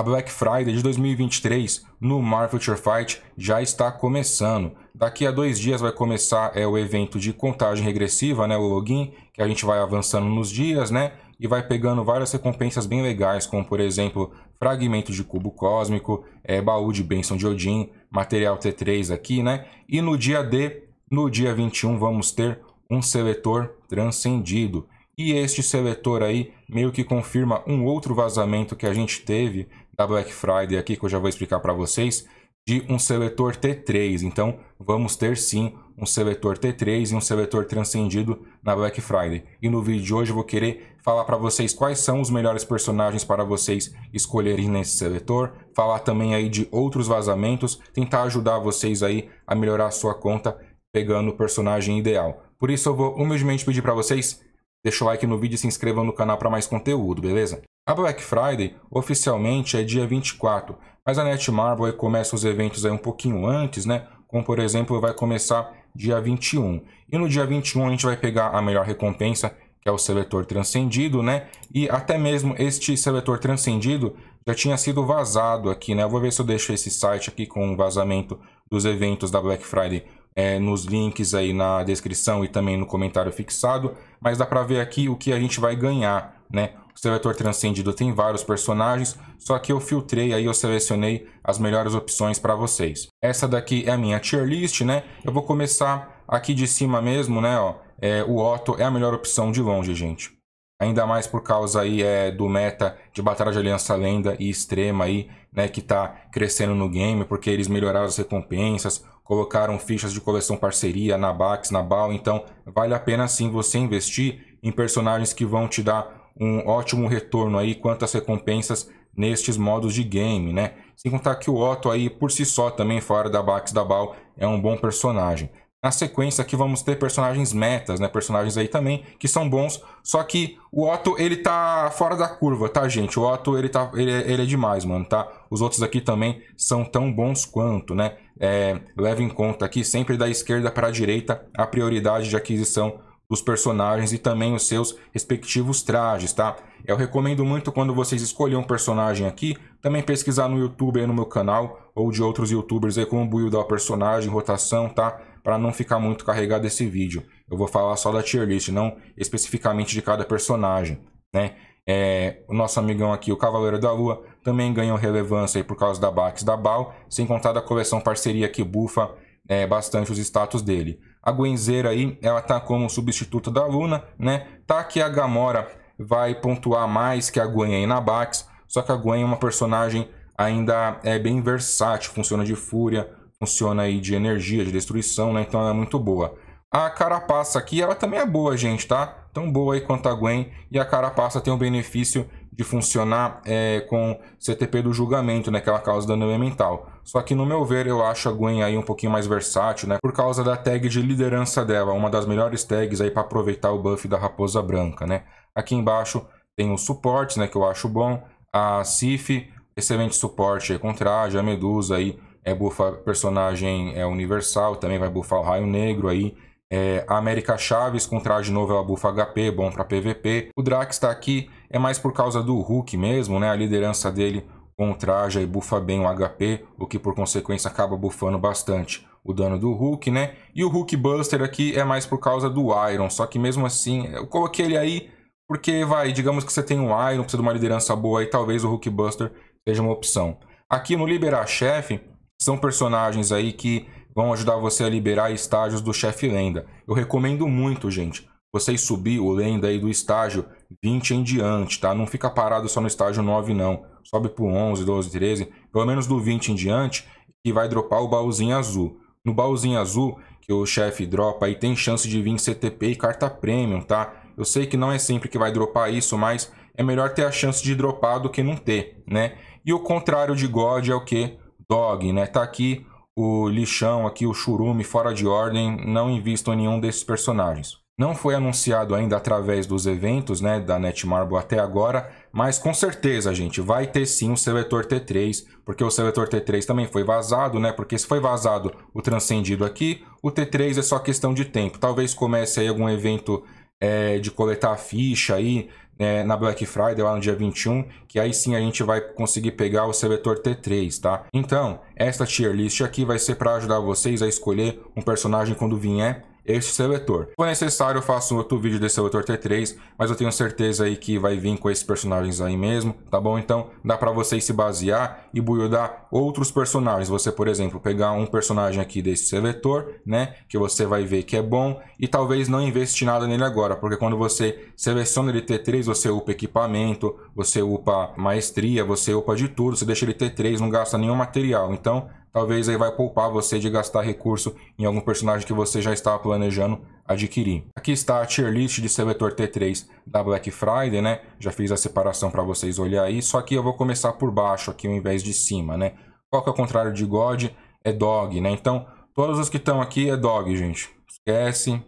A Black Friday de 2023 no Mar Future Fight já está começando. Daqui a dois dias vai começar é, o evento de contagem regressiva, né, o login, que a gente vai avançando nos dias, né, e vai pegando várias recompensas bem legais, como por exemplo, fragmento de cubo cósmico, é, baú de bênção de Odin, material T3 aqui, né, e no dia D, no dia 21, vamos ter um seletor transcendido. E este seletor aí meio que confirma um outro vazamento que a gente teve da Black Friday aqui, que eu já vou explicar para vocês, de um seletor T3. Então, vamos ter sim um seletor T3 e um seletor transcendido na Black Friday. E no vídeo de hoje eu vou querer falar para vocês quais são os melhores personagens para vocês escolherem nesse seletor, falar também aí de outros vazamentos, tentar ajudar vocês aí a melhorar a sua conta pegando o personagem ideal. Por isso eu vou humildemente pedir para vocês Deixa o like no vídeo e se inscreva no canal para mais conteúdo, beleza? A Black Friday oficialmente é dia 24, mas a Netmarble começa os eventos aí um pouquinho antes, né? Como por exemplo, vai começar dia 21. E no dia 21 a gente vai pegar a melhor recompensa, que é o seletor transcendido, né? E até mesmo este seletor transcendido já tinha sido vazado aqui, né? Eu vou ver se eu deixo esse site aqui com o vazamento dos eventos da Black Friday é, nos links aí na descrição e também no comentário fixado, mas dá para ver aqui o que a gente vai ganhar, né? O servidor transcendido tem vários personagens, só que eu filtrei aí, eu selecionei as melhores opções para vocês. Essa daqui é a minha tier list, né? Eu vou começar aqui de cima mesmo, né? Ó, é, o Otto é a melhor opção de longe, gente. Ainda mais por causa aí é, do meta de Batalha de Aliança Lenda e Extrema aí, né? Que tá crescendo no game, porque eles melhoraram as recompensas, colocaram fichas de coleção parceria na Bax, na BAL, então vale a pena sim você investir em personagens que vão te dar um ótimo retorno aí quanto às recompensas nestes modos de game, né? Sem contar que o Otto aí por si só também fora da Bax da BAL é um bom personagem. Na sequência aqui vamos ter personagens metas, né? Personagens aí também que são bons. Só que o Otto, ele tá fora da curva, tá, gente? O Otto, ele, tá, ele, é, ele é demais, mano, tá? Os outros aqui também são tão bons quanto, né? É, leve em conta aqui sempre da esquerda para a direita a prioridade de aquisição dos personagens e também os seus respectivos trajes, tá? Eu recomendo muito quando vocês escolhem um personagem aqui, também pesquisar no YouTube aí no meu canal ou de outros youtubers aí como buildar o personagem, rotação, tá? para não ficar muito carregado esse vídeo. Eu vou falar só da tier list, não especificamente de cada personagem, né? É, o nosso amigão aqui, o Cavaleiro da Lua, também ganhou relevância por causa da Bax da Bal, sem contar da coleção parceria que bufa é, bastante os status dele. A Gwenzeira aí, ela tá como substituta da Luna, né? Tá que a Gamora vai pontuar mais que a Gwen aí na Bax, só que a Gwen é uma personagem ainda é bem versátil, funciona de fúria, funciona aí de energia, de destruição, né? Então ela é muito boa. A carapaça aqui, ela também é boa, gente, tá? Tão boa aí quanto a Gwen. E a carapaça tem o benefício de funcionar é, com CTP do julgamento, né? Que ela causa dano elemental. Só que, no meu ver, eu acho a Gwen aí um pouquinho mais versátil, né? Por causa da tag de liderança dela. Uma das melhores tags aí para aproveitar o buff da Raposa Branca, né? Aqui embaixo tem o suporte, né? Que eu acho bom. A Sif, excelente suporte aí contra a Medusa aí é, buffa personagem é, universal, também vai bufar o Raio Negro aí. É, a América Chaves com traje novo ela bufa HP, bom para PVP. O Drax está aqui, é mais por causa do Hulk mesmo, né? A liderança dele com o traje aí bufa bem o HP, o que por consequência acaba bufando bastante o dano do Hulk, né? E o Hulk Buster aqui é mais por causa do Iron, só que mesmo assim, eu coloquei ele aí porque vai, digamos que você tem um Iron, precisa de uma liderança boa aí, talvez o Hulk Buster seja uma opção. Aqui no Liberar Chefe, são personagens aí que vão ajudar você a liberar estágios do chefe lenda. Eu recomendo muito, gente, vocês subir o lenda aí do estágio 20 em diante, tá? Não fica parado só no estágio 9 não. Sobe pro 11, 12, 13, pelo menos do 20 em diante, que vai dropar o baúzinho azul. No baúzinho azul, que o chefe dropa aí, tem chance de vir CTP e carta premium, tá? Eu sei que não é sempre que vai dropar isso, mas é melhor ter a chance de dropar do que não ter, né? E o contrário de God é o que? Dog, né? Tá aqui o lixão, aqui o churume fora de ordem, não invisto em nenhum desses personagens. Não foi anunciado ainda através dos eventos né, da Netmarble até agora, mas com certeza, gente, vai ter sim o seletor T3, porque o seletor T3 também foi vazado, né? Porque se foi vazado o transcendido aqui, o T3 é só questão de tempo. Talvez comece aí algum evento é, de coletar a ficha aí né, na Black Friday lá no dia 21, que aí sim a gente vai conseguir pegar o seletor T3, tá? Então, esta tier list aqui vai ser para ajudar vocês a escolher um personagem quando vier este seletor. Se for necessário, eu faço outro vídeo desse seletor T3, mas eu tenho certeza aí que vai vir com esses personagens aí mesmo, tá bom? Então, dá para vocês se basear e buildar outros personagens. Você, por exemplo, pegar um personagem aqui desse seletor, né, que você vai ver que é bom e talvez não investir nada nele agora, porque quando você seleciona ele T3, você upa equipamento, você upa maestria, você upa de tudo, você deixa ele T3, não gasta nenhum material. Então, talvez aí vai poupar você de gastar recurso em algum personagem que você já estava planejando adquirir. Aqui está a tier list de seletor T3 da Black Friday, né? Já fiz a separação para vocês olhar aí, só que eu vou começar por baixo aqui ao invés de cima, né? Qual que é o contrário de God? É Dog, né? Então, todos os que estão aqui é Dog, gente. Esquece,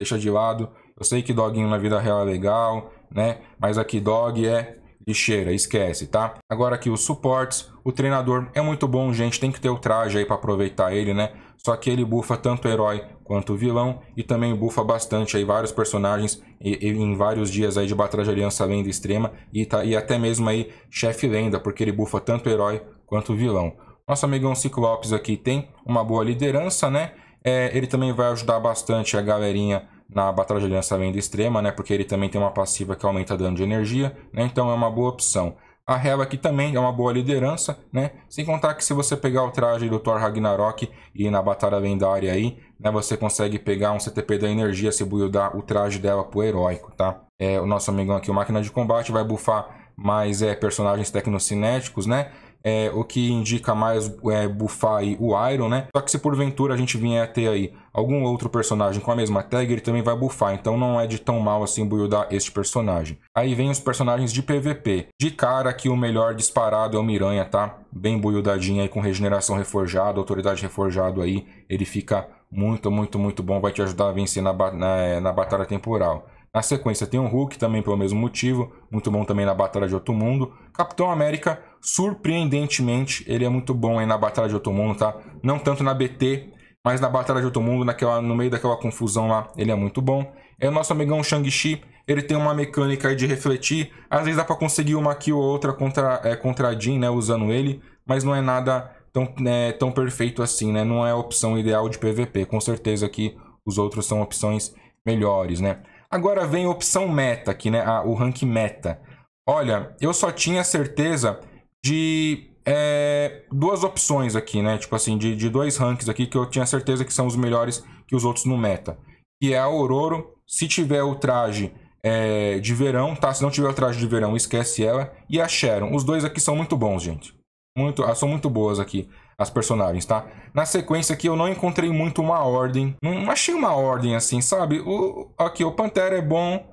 deixa de lado. Eu sei que doguinho na vida real é legal, né? Mas aqui dog é e cheira, esquece, tá? Agora aqui os suportes, o treinador é muito bom, gente, tem que ter o traje aí para aproveitar ele, né? Só que ele bufa tanto o herói quanto o vilão e também bufa bastante aí vários personagens e, e em vários dias aí de Batalha de Aliança Lenda Extrema e, tá, e até mesmo aí Chefe Lenda, porque ele bufa tanto o herói quanto o vilão. Nosso amigão Ciclopes aqui tem uma boa liderança, né? É, ele também vai ajudar bastante a galerinha na Batalha de Aliança Venda Extrema, né? Porque ele também tem uma passiva que aumenta dano de energia, né? Então é uma boa opção. A Hela aqui também é uma boa liderança, né? Sem contar que se você pegar o traje do Thor Ragnarok e na Batalha Lendária aí, né? Você consegue pegar um CTP da energia se buildar o traje dela pro heróico, tá? É, o nosso amigão aqui, o Máquina de Combate, vai buffar mais é, personagens tecnocinéticos, né? é, o que indica mais é, buffar o Iron, né? Só que se porventura a gente vier a ter aí algum outro personagem com a mesma tag, ele também vai buffar, então não é de tão mal assim buildar este personagem. Aí vem os personagens de PVP. De cara que o melhor disparado é o Miranha, tá? Bem buildadinho aí com regeneração reforjada, autoridade reforjado aí, ele fica muito, muito, muito bom, vai te ajudar a vencer na, na, é, na batalha temporal. Na sequência tem o Hulk também pelo mesmo motivo, muito bom também na Batalha de Outro Mundo. Capitão América, Surpreendentemente, ele é muito bom aí na Batalha de Outro Mundo, tá? Não tanto na BT, mas na Batalha de Outro Mundo, naquela, no meio daquela confusão lá, ele é muito bom. É o nosso amigão Shang-Chi, ele tem uma mecânica de refletir. Às vezes dá pra conseguir uma kill ou outra contra, é, contra a né? Usando ele, mas não é nada tão, né, tão perfeito assim, né? Não é a opção ideal de PVP. Com certeza que os outros são opções melhores, né? Agora vem a opção meta aqui, né? Ah, o rank meta. Olha, eu só tinha certeza de é, duas opções aqui, né? Tipo assim, de, de dois ranks aqui que eu tinha certeza que são os melhores que os outros no meta. Que é a Ororo, se tiver o traje é, de verão, tá? Se não tiver o traje de verão, esquece ela. E a Sharon. Os dois aqui são muito bons, gente. Muito, ah, são muito boas aqui as personagens, tá? Na sequência aqui eu não encontrei muito uma ordem. Não achei uma ordem assim, sabe? O, aqui, o Pantera é bom.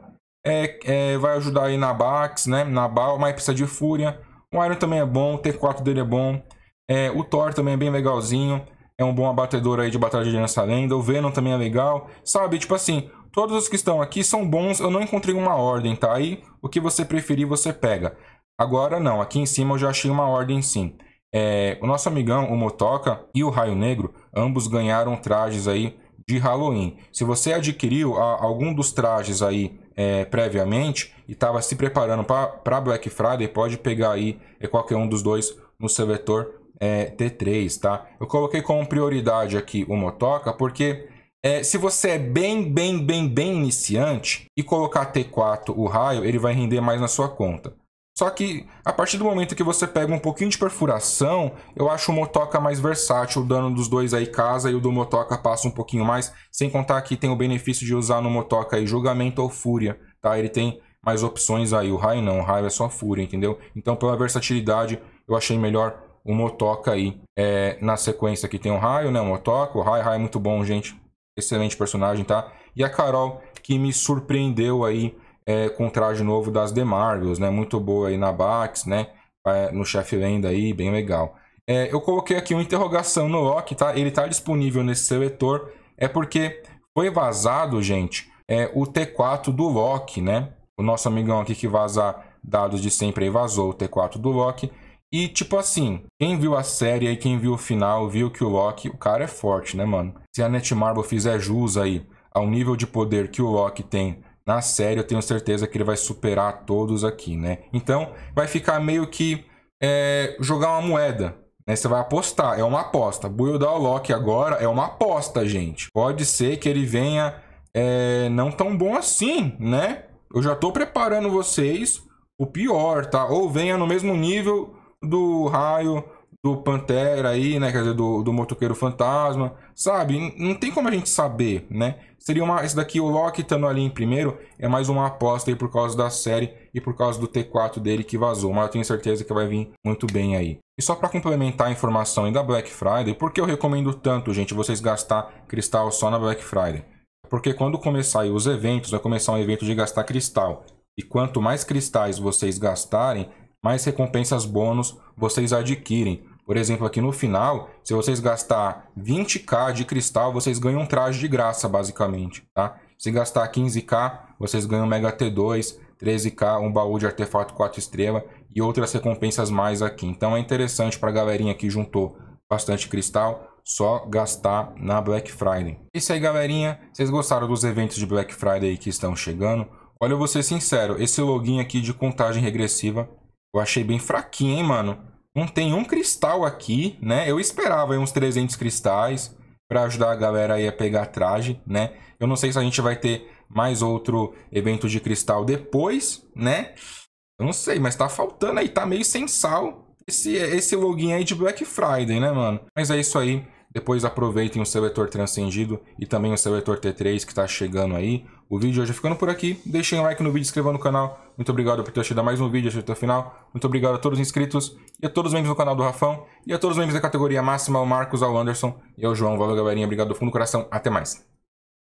É, é vai ajudar aí na Bax, né? Na Bal, mas precisa de Fúria. O Iron também é bom, o T4 dele é bom. É, o Thor também é bem legalzinho. É um bom abatedor aí de Batalha de lenda. O Venom também é legal. Sabe, tipo assim, todos os que estão aqui são bons. Eu não encontrei uma ordem, tá? Aí o que você preferir, você pega. Agora não, aqui em cima eu já achei uma ordem sim. É, o nosso amigão, o Motoca e o Raio Negro, ambos ganharam trajes aí de Halloween. Se você adquiriu a, algum dos trajes aí é, previamente e estava se preparando para Black Friday, pode pegar aí é, qualquer um dos dois no seletor é, T3, tá? Eu coloquei como prioridade aqui o Motoca, porque é, se você é bem, bem, bem, bem iniciante e colocar T4 o raio, ele vai render mais na sua conta. Só que a partir do momento que você pega um pouquinho de perfuração, eu acho o Motoca mais versátil, o dano dos dois aí casa e o do Motoca passa um pouquinho mais, sem contar que tem o benefício de usar no Motoca aí Julgamento ou Fúria, tá? Ele tem mais opções aí, o raio não, o raio é só Fúria, entendeu? Então pela versatilidade eu achei melhor o Motoca aí. É, na sequência aqui tem o raio, né? O Motoca, o raio, raio é muito bom, gente. Excelente personagem, tá? E a Carol que me surpreendeu aí é, com o traje novo das The Marvels, né? Muito boa aí na Bax, né? É, no no Lenda aí, bem legal. É, eu coloquei aqui uma interrogação no Loki, tá? Ele tá disponível nesse seletor. É porque foi vazado, gente, é, o T4 do Loki, né? O nosso amigão aqui que vaza dados de sempre aí vazou o T4 do Loki. E, tipo assim, quem viu a série aí, quem viu o final, viu que o Loki, o cara é forte, né, mano? Se a Netmarble fizer jus aí ao nível de poder que o Loki tem na série eu tenho certeza que ele vai superar todos aqui, né? Então vai ficar meio que é, jogar uma moeda. Né? Você vai apostar, é uma aposta. Buildar o Loki agora é uma aposta, gente. Pode ser que ele venha é, não tão bom assim, né? Eu já tô preparando vocês o pior, tá? Ou venha no mesmo nível do raio do Pantera aí, né? Quer dizer, do, do Motoqueiro Fantasma, sabe? Não tem como a gente saber, né? Seria uma. Esse daqui, o Loki estando ali em primeiro, é mais uma aposta aí por causa da série e por causa do T4 dele que vazou. Mas eu tenho certeza que vai vir muito bem aí. E só para complementar a informação aí da Black Friday, por que eu recomendo tanto, gente, vocês gastar cristal só na Black Friday? Porque quando começar os eventos, vai começar um evento de gastar cristal. E quanto mais cristais vocês gastarem, mais recompensas bônus vocês adquirem. Por exemplo, aqui no final, se vocês gastar 20k de cristal, vocês ganham um traje de graça, basicamente, tá? Se gastar 15k, vocês ganham Mega T2, 13k, um baú de artefato 4 estrela e outras recompensas mais aqui. Então é interessante para a galerinha que juntou bastante cristal, só gastar na Black Friday. É isso aí, galerinha. Vocês gostaram dos eventos de Black Friday que estão chegando? Olha, eu vou ser sincero, esse login aqui de contagem regressiva eu achei bem fraquinho, hein, mano? Não tem um cristal aqui, né? Eu esperava uns 300 cristais para ajudar a galera aí a pegar traje, né? Eu não sei se a gente vai ter mais outro evento de cristal depois, né? Eu não sei, mas tá faltando aí, tá meio sem sal esse, esse login aí de Black Friday, né, mano? Mas é isso aí. Depois aproveitem o seletor transcendido e também o seletor T3 que tá chegando aí. O vídeo hoje é ficando por aqui. Deixem um like no vídeo, inscreva no canal. Muito obrigado por ter assistido a mais um vídeo até o final. Muito obrigado a todos os inscritos e a todos os membros do canal do Rafão e a todos os membros da categoria máxima, ao Marcos, ao Anderson e ao João. Valeu, galerinha. Obrigado do fundo do coração. Até mais.